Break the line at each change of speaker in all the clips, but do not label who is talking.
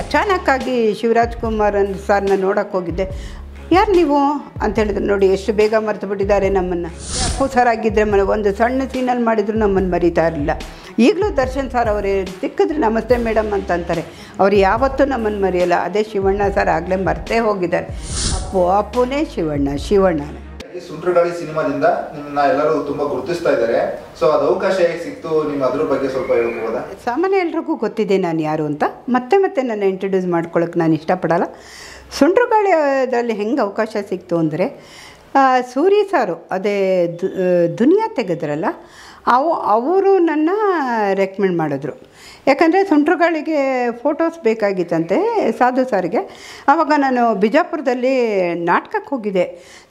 ಅಚಾನಕ್ಕಾಗಿ ಶಿವರಾಜ್ ಕುಮಾರ್ ಸಾರ್ನ ನೋಡಕ್ಕೆ ಹೋಗಿದ್ದೆ ಯಾರು ನೀವು ಅಂತ ಹೇಳಿದ್ರು ನೋಡಿ ಎಷ್ಟು ಬೇಗ ಮರೆತು ಬಿಟ್ಟಿದ್ದಾರೆ ನಮ್ಮನ್ನು ಆಗಿದ್ದರೆ ಮನೆ ಒಂದು ಸಣ್ಣ ಸೀನಲ್ಲಿ ಮಾಡಿದ್ರು ನಮ್ಮನ್ನು ಮರಿತಾ ಇರಲಿಲ್ಲ ಈಗಲೂ ದರ್ಶನ್ ಸರ್ ಅವರು ಸಿಕ್ಕಿದ್ರೆ ನಮಸ್ತೆ ಮೇಡಮ್ ಅಂತ ಅಂತಾರೆ ಅವ್ರು ಯಾವತ್ತೂ ನಮ್ಮನ್ನು ಮರೆಯಲ್ಲ ಅದೇ ಶಿವಣ್ಣ ಸರ್ ಆಗಲೇ ಮರ್ತೇ ಹೋಗಿದ್ದಾರೆ ಅಪ್ಪು ಅಪ್ಪುನೇ ಶಿವಣ್ಣ ಶಿವಣ್ಣನೇ
ಸುಂಟ್ರಗಾಳಿ ಸಿನಿಮಾದಿಂದ ನಿಮ್ಮನ್ನ ಎಲ್ಲರೂ ತುಂಬಾ ಗುರುತಿಸ್ತಾ ಇದ್ದಾರೆ ಸೊ ಅದು ಅವಕಾಶ ಹೇಗೆ ಸಿಕ್ತು ನಿಮ್ಮ ಅದ್ರ ಬಗ್ಗೆ ಸ್ವಲ್ಪ ಹೇಳ್ಬೋದಾ
ಸಾಮಾನ್ಯ ಎಲ್ರಿಗೂ ಗೊತ್ತಿದೆ ನಾನು ಯಾರು ಅಂತ ಮತ್ತೆ ಮತ್ತೆ ನನ್ನ ಇಂಟ್ರೊಡ್ಯೂಸ್ ಮಾಡ್ಕೊಳ್ಳೋಕೆ ನಾನು ಇಷ್ಟಪಡಲ್ಲ ಸುಂಟ್ರಗಾಳಿ ಹೆಂಗೆ ಅವಕಾಶ ಸಿಕ್ತು ಅಂದರೆ ಸೂರಿ ಸಾರು ಅದೇ ದುನಿಯಾ ತೆಗೆದ್ರಲ್ಲ ಅವು ಅವರು ನನ್ನ ರೆಕಮೆಂಡ್ ಮಾಡಿದ್ರು ಯಾಕಂದರೆ ಸುಂಟ್ರುಗಳಿಗೆ ಫೋಟೋಸ್ ಬೇಕಾಗಿತ್ತಂತೆ ಸಾಧು ಸಾರಿಗೆ ಆವಾಗ ನಾನು ಬಿಜಾಪುರದಲ್ಲಿ ನಾಟಕಕ್ಕೆ ಹೋಗಿದ್ದೆ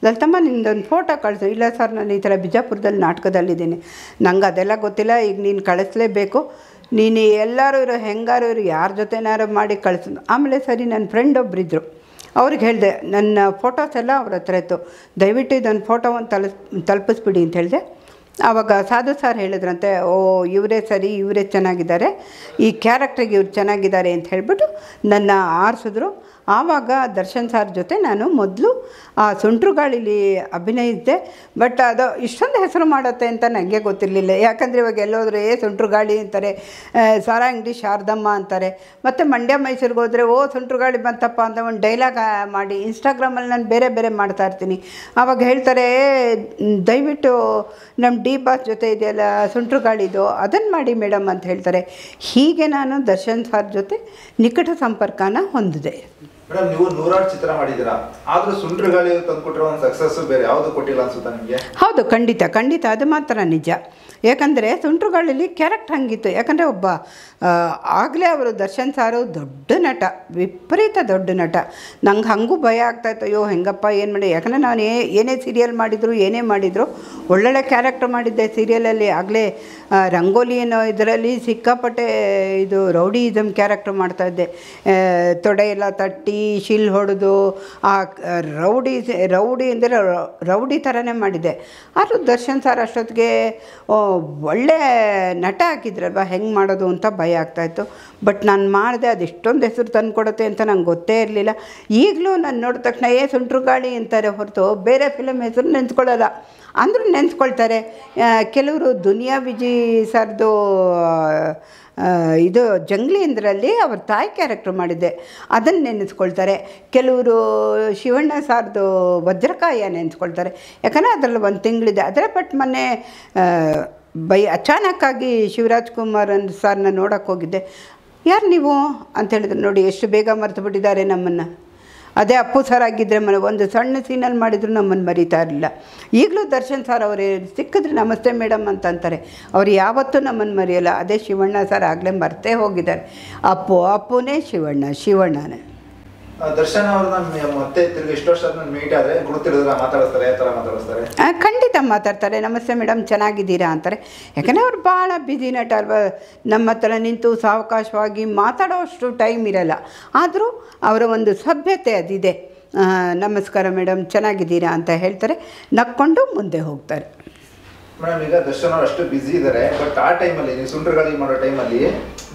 ಲಲಿತಮ್ಮ ನಿಂದೊಂದು ಫೋಟೋ ಕಳಿಸು ಇಲ್ಲ ಸರ್ ನಾನು ಈ ಥರ ಬಿಜಾಪುರದಲ್ಲಿ ನಾಟಕದಲ್ಲಿದ್ದೀನಿ ನಂಗೆ ಅದೆಲ್ಲ ಗೊತ್ತಿಲ್ಲ ಈಗ ನೀನು ಕಳಿಸ್ಲೇಬೇಕು ನೀನು ಎಲ್ಲರೂ ಇರೋ ಹೆಂಗಾರು ಇರೋ ಯಾರ ಜೊತೆನಾರು ಮಾಡಿ ಕಳಿಸ್ ಆಮೇಲೆ ಸರಿ ನನ್ನ ಫ್ರೆಂಡ್ ಒಬ್ಬರಿದ್ದರು ಅವ್ರಿಗೆ ಹೇಳಿದೆ ನನ್ನ ಫೋಟೋಸ್ ಎಲ್ಲ ಅವ್ರ ಹತ್ರ ಇತ್ತು ದಯವಿಟ್ಟು ಇದೊಂದು ಫೋಟೋವನ್ನು ಒಂದು ತಲುಪ್ ತಲುಪಿಸ್ಬಿಡಿ ಅಂತ ಹೇಳಿದೆ ಆವಾಗ ಸಾಧು ಸಾರ್ ಹೇಳಿದ್ರಂತೆ ಓ ಇವರೇ ಸರಿ ಇವರೇ ಚೆನ್ನಾಗಿದ್ದಾರೆ ಈ ಕ್ಯಾರೆಕ್ಟ್ರಿಗೆ ಇವ್ರು ಚೆನ್ನಾಗಿದ್ದಾರೆ ಅಂತ ಹೇಳಿಬಿಟ್ಟು ನನ್ನ ಆರಿಸಿದ್ರು ಆವಾಗ ದರ್ಶನ್ ಸಾರ್ ಜೊತೆ ನಾನು ಮೊದಲು ಆ ಗಾಳಿಲಿ ಅಭಿನಯಿಸಿದೆ ಬಟ್ ಅದು ಇಷ್ಟೊಂದು ಹೆಸರು ಮಾಡುತ್ತೆ ಅಂತ ನನಗೆ ಗೊತ್ತಿರಲಿಲ್ಲ ಯಾಕಂದರೆ ಇವಾಗ ಎಲ್ಲೋದ್ರೆ ಏ ಸುಂಟ್ರುಗಾಳಿ ಅಂತಾರೆ ಸಾರಾ ಅಂಗಡಿ ಶಾರದಮ್ಮ ಅಂತಾರೆ ಮತ್ತು ಮಂಡ್ಯ ಮೈಸೂರಿಗೆ ಹೋದರೆ ಓ ಗಾಳಿ ಬಂತಪ್ಪ ಅಂತ ಒಂದು ಡೈಲಾಗ್ ಮಾಡಿ ಇನ್ಸ್ಟಾಗ್ರಾಮಲ್ಲಿ ನಾನು ಬೇರೆ ಬೇರೆ ಮಾಡ್ತಾಯಿರ್ತೀನಿ ಆವಾಗ ಹೇಳ್ತಾರೆ ದಯವಿಟ್ಟು ನಮ್ಮ ಡಿ ಬಾಸ್ ಜೊತೆ ಇದೆಯಲ್ಲ ಸುಂಟ್ರುಗಾಳಿದು ಅದನ್ನು ಮಾಡಿ ಮೇಡಮ್ ಅಂತ ಹೇಳ್ತಾರೆ ಹೀಗೆ ನಾನು ದರ್ಶನ್ ಸಾರ್ ಜೊತೆ ನಿಕಟ ಸಂಪರ್ಕನ ಹೊಂದಿದೆ
ಮೇಡಮ್ ನೀವು ನೂರಾರು ಚಿತ್ರ ಮಾಡಿದ್ದೀರಾ ಆದ್ರೂ ಗಾಳಿ ತಂದ್ಕೊಟ್ಟಿರೋ ಒಂದು ಸಕ್ಸಸ್ ಬೇರೆ ಯಾವುದು ಕೊಟ್ಟಿಲ್ಲ ಅನ್ಸುತ್ತಾ ನಿಮಗೆ ಹೌದು
ಖಂಡಿತ ಖಂಡಿತ ಅದು ಮಾತ್ರ ನಿಜ ಯಾಕಂದರೆ ಸುಂಟ್ರುಗಳಲ್ಲಿ ಕ್ಯಾರೆಕ್ಟರ್ ಹಂಗಿತ್ತು ಯಾಕಂದರೆ ಒಬ್ಬ ಆಗಲೇ ಅವರು ದರ್ಶನ್ ಸಾರು ದೊಡ್ಡ ನಟ ವಿಪರೀತ ದೊಡ್ಡ ನಟ ನಂಗೆ ಹಂಗೂ ಭಯ ಆಗ್ತಾಯಿತ್ತು ಅಯ್ಯೋ ಹೆಂಗಪ್ಪ ಏನು ಮಾಡಿ ಯಾಕಂದರೆ ನಾನು ಏ ಏನೇ ಸೀರಿಯಲ್ ಮಾಡಿದ್ರು ಏನೇ ಮಾಡಿದ್ರು ಒಳ್ಳೊಳ್ಳೆ ಕ್ಯಾರೆಕ್ಟರ್ ಮಾಡಿದ್ದೆ ಸೀರಿಯಲಲ್ಲಿ ಆಗಲೇ ರಂಗೋಲಿ ಅನ್ನೋ ಇದರಲ್ಲಿ ಸಿಕ್ಕಾಪಟ್ಟೆ ಇದು ರೌಡಿಯಿಸಮ್ ಕ್ಯಾರೆಕ್ಟರ್ ಮಾಡ್ತಾಯಿದ್ದೆ ತೊಡೆ ಎಲ್ಲ ತಟ್ಟಿ ಈ ಶಿಲ್ ಹೊಡೆದು ಆ ರೌಡಿ ರೌಡಿ ಅಂದರೆ ರೌಡಿ ಥರನೇ ಮಾಡಿದೆ ಆದರೂ ದರ್ಶನ್ ಸರ್ ಅಷ್ಟೊತ್ತಿಗೆ ಒಳ್ಳೆ ನಟ ಹಾಕಿದ್ರಲ್ವ ಹೆಂಗೆ ಮಾಡೋದು ಅಂತ ಭಯ ಆಗ್ತಾಯಿತ್ತು ಬಟ್ ನಾನು ಮಾಡಿದೆ ಅದು ಇಷ್ಟೊಂದು ಹೆಸರು ತಂದು ಕೊಡುತ್ತೆ ಅಂತ ನಂಗೆ ಗೊತ್ತೇ ಇರಲಿಲ್ಲ ಈಗಲೂ ನಾನು ನೋಡಿದ ತಕ್ಷಣ ಏ ಸುಂಟ್ರು ಗಾಳಿ ಅಂತಾರೆ ಹೊರತು ಬೇರೆ ಫಿಲಮ್ ಹೆಸರು ನೆನೆಸ್ಕೊಳ್ಳಲ್ಲ ಅಂದರೂ ನೆನೆಸ್ಕೊಳ್ತಾರೆ ಕೆಲವರು ದುನಿಯಾ ವಿಜಿ ಸರ್ದು ಇದು ಜಂಗ್ಲಿಯಿಂದರಲ್ಲಿ ಅವ್ರ ತಾಯಿ ಕ್ಯಾರೆಕ್ಟ್ರ್ ಮಾಡಿದ್ದೆ ಅದನ್ನು ನೆನೆಸ್ಕೊಳ್ತಾರೆ ಕೆಲವರು ಶಿವಣ್ಣ ಸಾರ್ದು ವಜ್ರಕಾಯ ನೆನೆಸ್ಕೊಳ್ತಾರೆ ಯಾಕಂದರೆ ಅದರಲ್ಲಿ ಒಂದು ತಿಂಗಳಿದೆ ಅದರ ಬಟ್ ಮೊನ್ನೆ ಬೈ ಅಚಾನಕ್ಕಾಗಿ ಶಿವರಾಜ್ ಕುಮಾರ್ ಸಾರ್ನ ನೋಡೋಕ್ಕೋಗಿದ್ದೆ ಹೋಗಿದ್ದೆ ಯಾರು ನೀವು ಅಂತ ಹೇಳಿದ್ರು ನೋಡಿ ಎಷ್ಟು ಬೇಗ ಮರೆತು ಬಿಟ್ಟಿದ್ದಾರೆ ನಮ್ಮನ್ನು ಅದೇ ಅಪ್ಪು ಸರ್ ಆಗಿದ್ದರೆ ಮನೆ ಒಂದು ಸಣ್ಣ ಸೀನಲ್ಲಿ ಮಾಡಿದ್ರು ನಮ್ಮನ್ನು ಮರಿತಾ ಇರಲಿಲ್ಲ ಈಗಲೂ ದರ್ಶನ್ ಸರ್ ಅವರು ಸಿಕ್ಕಿದ್ರೆ ನಮಸ್ತೆ ಮೇಡಮ್ ಅಂತ ಅಂತಾರೆ ಅವ್ರು ಯಾವತ್ತೂ ನಮ್ಮನ್ನು ಮರೆಯಲ್ಲ ಅದೇ ಶಿವಣ್ಣ ಸರ್ ಆಗಲೇ ಮರ್ತೇ ಹೋಗಿದ್ದಾರೆ ಅಪ್ಪು ಅಪ್ಪುನೇ ಶಿವಣ್ಣ ಶಿವಣ್ಣನೇ
ದರ್ಶನ್ ಅವ್ರನ್ನ ಮತ್ತೆ ವರ್ಷ
ಖಂಡಿತ ಮಾತಾಡ್ತಾರೆ ನಮಸ್ತೆ ಮೇಡಮ್ ಚೆನ್ನಾಗಿದ್ದೀರಾ ಅಂತಾರೆ ಯಾಕಂದ್ರೆ ಅವ್ರು ಭಾಳ ಬ್ಯುಸಿ ನಟ ಅಲ್ವಾ ನಮ್ಮ ಹತ್ರ ನಿಂತು ಸಾವಕಾಶವಾಗಿ ಮಾತಾಡೋಷ್ಟು ಟೈಮ್ ಇರಲ್ಲ ಆದರೂ ಅವರ ಒಂದು ಸಭ್ಯತೆ ಅದಿದೆ ನಮಸ್ಕಾರ ಮೇಡಮ್ ಚೆನ್ನಾಗಿದ್ದೀರಾ ಅಂತ ಹೇಳ್ತಾರೆ ನಕ್ಕೊಂಡು ಮುಂದೆ ಹೋಗ್ತಾರೆ
ಮೇಡಮ್ ಈಗ ದರ್ಶನ್ ಅಷ್ಟು ಬಿಸಿ ಇದ್ದಾರೆ ಬಟ್ ಆ ಟೈಮಲ್ಲಿ ನೀವು ಸುಂಟರ್ಗಳಿ ಮಾಡೋ ಟೈಮಲ್ಲಿ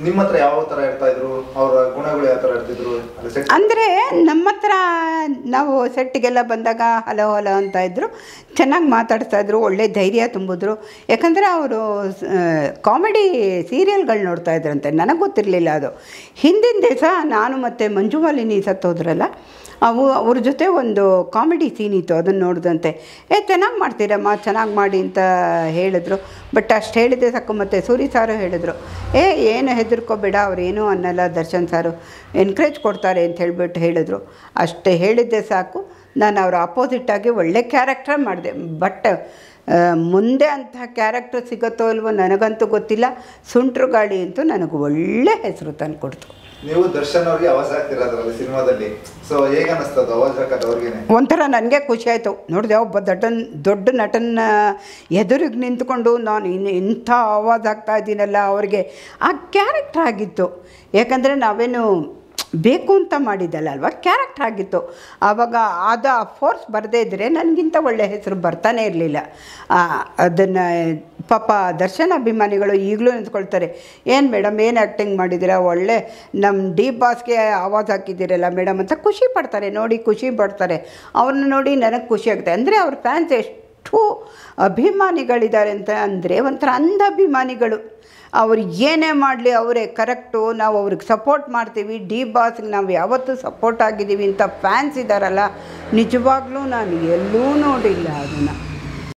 ನಿಮ್ಮ ಹತ್ರ ಯಾವ ಥರ ಇರ್ತಾ ಇದ್ರು ಅವರ ಗುಣಗಳು ಯಾವ ಥರ ಇರ್ತಿದ್ರು ಅಂದರೆ
ನಮ್ಮ ಹತ್ರ ನಾವು ಸೆಟ್ಟಿಗೆಲ್ಲ ಬಂದಾಗ ಹಲೋ ಹಲೋ ಅಂತ ಇದ್ದರು ಚೆನ್ನಾಗಿ ಮಾತಾಡ್ತಾ ಇದ್ರು ಒಳ್ಳೆ ಧೈರ್ಯ ತುಂಬಿದ್ರು ಯಾಕಂದರೆ ಅವರು ಕಾಮಿಡಿ ಸೀರಿಯಲ್ಗಳು ನೋಡ್ತಾ ಇದ್ರಂತೆ ನನಗೆ ಗೊತ್ತಿರಲಿಲ್ಲ ಅದು ಹಿಂದಿನ ದಿವಸ ನಾನು ಮತ್ತು ಮಂಜುಮಾಲಿನಿ ಸತ್ತೋದ್ರಲ್ಲ ಅವು ಅವ್ರ ಜೊತೆ ಒಂದು ಕಾಮಿಡಿ ಸೀನ್ ಇತ್ತು ಅದನ್ನು ನೋಡಿದಂತೆ ಏ ಚೆನ್ನಾಗಿ ಮಾಡ್ತೀರಮ್ಮ ಚೆನ್ನಾಗಿ ಮಾಡಿ ಅಂತ ಹೇಳಿದ್ರು ಬಟ್ ಅಷ್ಟು ಹೇಳಿದ್ದೆ ಸಾಕು ಮತ್ತು ಸೂರಿ ಸಾರು ಹೇಳಿದರು ಏ ಏನು ಹೆದರ್ಕೋಬೇಡ ಏನೂ ಅನ್ನಲ್ಲ ದರ್ಶನ್ ಸಾರು ಎನ್ಕರೇಜ್ ಕೊಡ್ತಾರೆ ಅಂತ ಹೇಳಿಬಿಟ್ಟು ಹೇಳಿದ್ರು ಅಷ್ಟೇ ಹೇಳಿದ್ದೆ ಸಾಕು ನಾನು ಅವರ ಆಪೋಸಿಟ್ಟಾಗಿ ಒಳ್ಳೆ ಕ್ಯಾರೆಕ್ಟ್ರ್ ಮಾಡಿದೆ ಬಟ್ ಮುಂದೆ ಅಂತಹ ಕ್ಯಾರೆಕ್ಟರ್ ಸಿಗುತ್ತೋ ಅಲ್ವೋ ನನಗಂತೂ ಗೊತ್ತಿಲ್ಲ ಸುಂಟ್ರು ಗಾಳಿ ಅಂತೂ ನನಗೆ ಒಳ್ಳೆ ಹೆಸರು ತಂದು ಕೊಡ್ತು
ನೀವು ದರ್ಶನ್ ಅವ್ರಿಗೆ ಅವಾಜ್ ಹಾಕ್ತಿರೋದ್ರಲ್ಲಿ ಸಿನಿಮಾದಲ್ಲಿ ಸೊ ಹೇಗೆ ಅನಿಸ್ತದ ಅವಾಜ್ ಹಾಕೋದು ಅವ್ರಿಗೆ
ಒಂಥರ ನನಗೆ ಖುಷಿ ಆಯಿತು ನೋಡಿದೆ ಒಬ್ಬ ದಟನ್ ದೊಡ್ಡ ನಟನ ಎದುರಿಗೆ ನಿಂತ್ಕೊಂಡು ನಾನು ಇನ್ನು ಇಂಥ ಅವಾಜ್ ಹಾಕ್ತಾ ಇದ್ದೀನಲ್ಲ ಅವ್ರಿಗೆ ಆ ಕ್ಯಾರೆಕ್ಟರ್ ಆಗಿತ್ತು ಯಾಕಂದರೆ ನಾವೇನು ಬೇಕು ಅಂತ ಮಾಡಿದ್ದಲ್ಲ ಅಲ್ವಾ ಕ್ಯಾರೆಕ್ಟ್ ಆಗಿತ್ತು ಆವಾಗ ಆದ ಫೋರ್ಸ್ ಬರದೇ ಇದ್ದರೆ ನನಗಿಂತ ಒಳ್ಳೆ ಹೆಸರು ಬರ್ತಾನೆ ಇರಲಿಲ್ಲ ಅದನ್ನು ಪಾಪ ದರ್ಶನ್ ಅಭಿಮಾನಿಗಳು ಈಗಲೂ ನಿಂತ್ಕೊಳ್ತಾರೆ ಏನು ಮೇಡಮ್ ಏನು ಆ್ಯಕ್ಟಿಂಗ್ ಮಾಡಿದ್ದೀರಾ ಒಳ್ಳೆ ನಮ್ಮ ಡೀಪ್ ಬಾಸ್ಗೆ ಆವಾಜ್ ಹಾಕಿದ್ದೀರಲ್ಲ ಮೇಡಮ್ ಅಂತ ಖುಷಿ ಪಡ್ತಾರೆ ನೋಡಿ ಖುಷಿ ಪಡ್ತಾರೆ ಅವ್ರನ್ನ ನೋಡಿ ನನಗೆ ಖುಷಿ ಆಗುತ್ತೆ ಅಂದರೆ ಅವ್ರ ಫ್ಯಾನ್ಸ್ ಎಷ್ಟು ಎಷ್ಟು ಅಭಿಮಾನಿಗಳಿದ್ದಾರೆ ಅಂತ ಅಂದರೆ ಒಂಥರ ಅಂಧ ಅಭಿಮಾನಿಗಳು ಅವರು ಏನೇ ಮಾಡಲಿ ಅವರೇ ಕರೆಕ್ಟು ನಾವು ಅವ್ರಿಗೆ ಸಪೋರ್ಟ್ ಮಾಡ್ತೀವಿ ಡಿ ಬಾಸ್ಗೆ ನಾವು ಯಾವತ್ತೂ ಸಪೋರ್ಟ್ ಆಗಿದ್ದೀವಿ ಅಂತ ಫ್ಯಾನ್ಸ್ ಇದ್ದಾರಲ್ಲ ನಿಜವಾಗ್ಲೂ ನಾನು ಎಲ್ಲೂ ನೋಡಿಲ್ಲ ಅದನ್ನು